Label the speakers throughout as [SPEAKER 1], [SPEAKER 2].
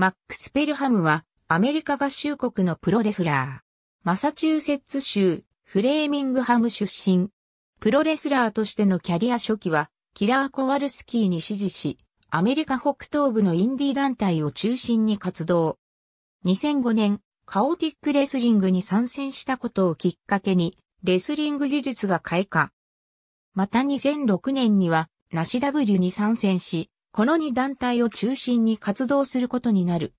[SPEAKER 1] マックス・ペルハムは、アメリカ合衆国のプロレスラー。マサチューセッツ州、フレーミングハム出身。プロレスラーとしてのキャリア初期は、キラー・コワルスキーに支持し、アメリカ北東部のインディ団体を中心に活動。2005年、カオティックレスリングに参戦したことをきっかけに、レスリング技術が開花。また2006年には、ナシ W に参戦し、この2団体を中心に活動することになる。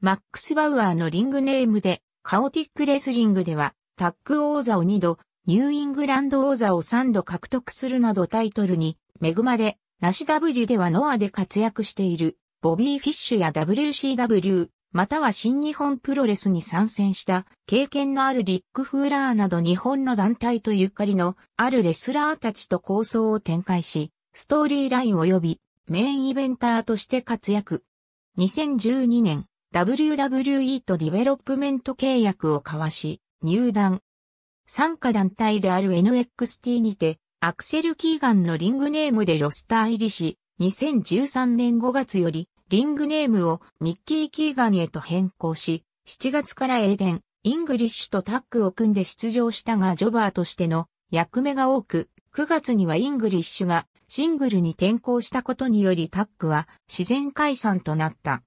[SPEAKER 1] マックス・バウアーのリングネームで、カオティックレスリングでは、タッグ王座を2度、ニューイングランド王座を3度獲得するなどタイトルに恵まれ、ナシ W ではノアで活躍している、ボビー・フィッシュや WCW、または新日本プロレスに参戦した経験のあるリック・フーラーなど日本の団体とゆかりのあるレスラーたちと構想を展開し、ストーリーライン及びメインイベンターとして活躍。2012年、WWE とディベロップメント契約を交わし、入団。参加団体である NXT にて、アクセル・キーガンのリングネームでロスター入りし、2013年5月より、リングネームをミッキー・キーガンへと変更し、7月からエーデン、イングリッシュとタッグを組んで出場したがジョバーとしての役目が多く、9月にはイングリッシュがシングルに転向したことによりタッグは自然解散となった。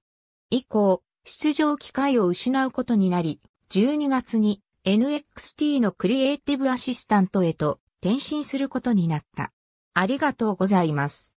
[SPEAKER 1] 以降、出場機会を失うことになり、12月に NXT のクリエイティブアシスタントへと転身することになった。ありがとうございます。